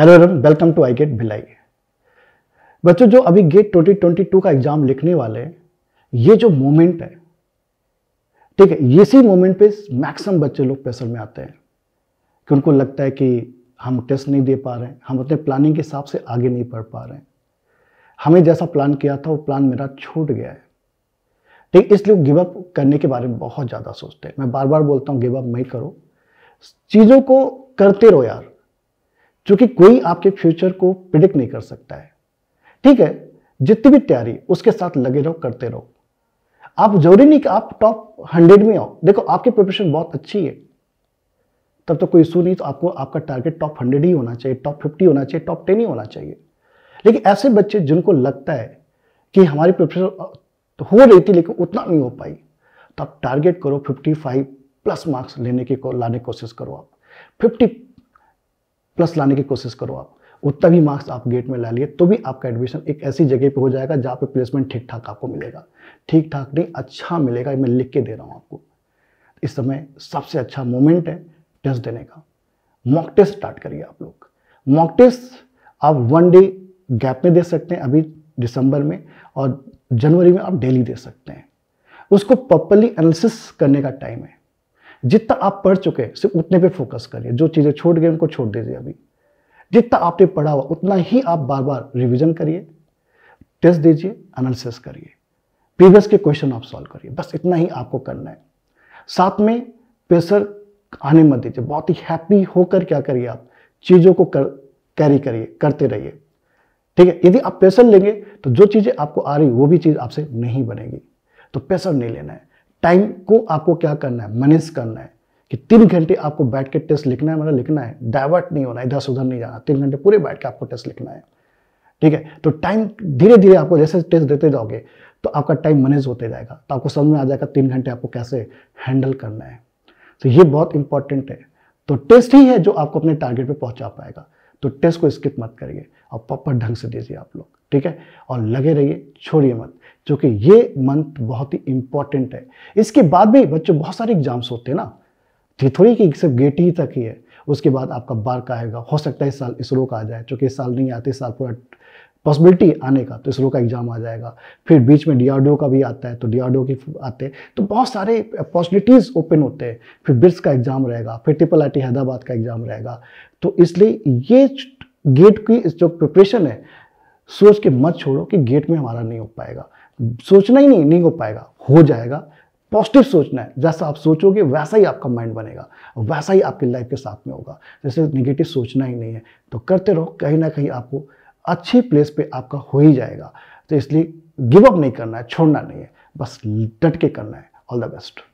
hello everyone welcome to I GATE Bhilai बच्चों जो अभी गेट 2022 का एग्जाम लिखने वाले हैं ये जो मोमेंट है ठीक है इसी मोमेंट पे मैक्सिमम बच्चे लोग प्रेशर में आते हैं कि उनको लगता है कि हम टेस्ट नहीं दे पा रहे हैं हम अपने प्लानिंग के हिसाब से आगे नहीं पढ़ पा रहे हैं हमें जैसा प्लान किया था वो प्लान मेरा छूट गया है ठीक इसलिए गिव अप करने के बारे में बहुत ज़्यादा सोचते हैं मैं बार बार बोलता हूँ गिव अप नहीं करो चीज़ों को करते रहो यार जो कि कोई आपके फ्यूचर को प्रिडिक्ट नहीं कर सकता है ठीक है जितनी भी तैयारी उसके साथ लगे रहो करते रहो आप जरूरी नहीं कि आप टॉप हंड्रेड में आओ देखो आपकी प्रिपरेशन बहुत अच्छी है तब तो कोई इशू नहीं तो आपको आपका टारगेट टॉप हंड्रेड ही होना चाहिए टॉप फिफ्टी होना चाहिए टॉप टेन ही होना चाहिए लेकिन ऐसे बच्चे जिनको लगता है कि हमारी प्रिपरेशन तो हो रही थी लेकिन उतना नहीं हो पाई तो आप टारगेट करो फाइव प्लस मार्क्स लेने की लाने की कोशिश करो आप फिफ्टी प्लस लाने की कोशिश करो आप उतना भी मार्क्स आप गेट में ला लिए तो भी आपका एडमिशन एक ऐसी जगह पे हो जाएगा जहाँ पे प्लेसमेंट ठीक ठाक आपको मिलेगा ठीक ठाक नहीं अच्छा मिलेगा मैं लिख के दे रहा हूँ आपको इस समय सबसे अच्छा मोमेंट है टेस्ट देने का मॉक टेस्ट स्टार्ट करिए आप लोग मॉक टेस्ट आप वन डे गैप में दे सकते हैं अभी दिसंबर में और जनवरी में आप डेली दे सकते हैं उसको प्रॉपरली एनालिसिस करने का टाइम है जितना आप पढ़ चुके हैं सिर्फ उतने पे फोकस करिए जो चीज़ें छोट गए उनको छोड़ दीजिए अभी जितना आपने पढ़ा हुआ उतना ही आप बार बार रिविजन करिए टेस्ट दीजिए एनालिसिस करिए प्रीवियस के क्वेश्चन आप सॉल्व करिए बस इतना ही आपको करना है साथ में प्रेशर आने मत दीजिए बहुत ही हैप्पी होकर क्या करिए आप चीज़ों को कर कैरी करिए करते रहिए ठीक है यदि आप प्रेशर लेंगे तो जो चीज़ें आपको आ रही वो भी चीज़ आपसे नहीं बनेगी तो प्रेशर नहीं लेना है टाइम को आपको क्या करना है मैनेज करना है कि तीन घंटे आपको बैठ के टेस्ट लिखना है मतलब लिखना है डाइवर्ट नहीं होना इधर से उधर नहीं जाना तीन घंटे पूरे बैठ के आपको टेस्ट लिखना है ठीक है तो टाइम धीरे धीरे आपको जैसे टेस्ट देते जाओगे तो आपका टाइम मैनेज होते जाएगा तो आपको समझ में आ जाएगा तीन घंटे आपको कैसे हैंडल करना है तो ये बहुत इंपॉर्टेंट है तो टेस्ट ही है जो आपको अपने टारगेट पर पहुंचा पाएगा तो टेस्ट को स्किप मत करिए और प्रॉपर ढंग से दीजिए आप लोग ठीक है और लगे रहिए छोड़िए मत क्योंकि ये मंथ बहुत ही इंपॉर्टेंट है इसके बाद भी बच्चों बहुत सारे एग्जाम्स होते हैं ना थी थोड़ी कि सिर्फ गेट ही तक ही है उसके बाद आपका बार का आएगा हो सकता है इस साल इसरो का आ जाए चूंकि इस साल नहीं आते इस साल पूरा पॉसिबिलिटी आने का तो इसरो का एग्ज़ाम आ जाएगा फिर बीच में डीआरडीओ का भी आता है तो डीआरडीओ की आते हैं तो बहुत सारे अपॉर्चुनिटीज़ ओपन होते हैं फिर बिट्स का एग्ज़ाम रहेगा फिर ट्रिपल आई हैदराबाद का एग्ज़ाम रहेगा तो इसलिए ये गेट की जो प्रिपरेशन है सोच के मत छोड़ो कि गेट में हमारा नहीं हो पाएगा सोचना ही नहीं नहीं हो पाएगा हो जाएगा पॉजिटिव सोचना है जैसा आप सोचोगे वैसा ही आपका माइंड बनेगा वैसा ही आपकी लाइफ के साथ में होगा जैसे निगेटिव सोचना ही नहीं है तो करते रहो कहीं ना कहीं आपको अच्छी प्लेस पे आपका हो ही जाएगा तो इसलिए गिव अप नहीं करना है छोड़ना नहीं है बस डट के करना है ऑल द बेस्ट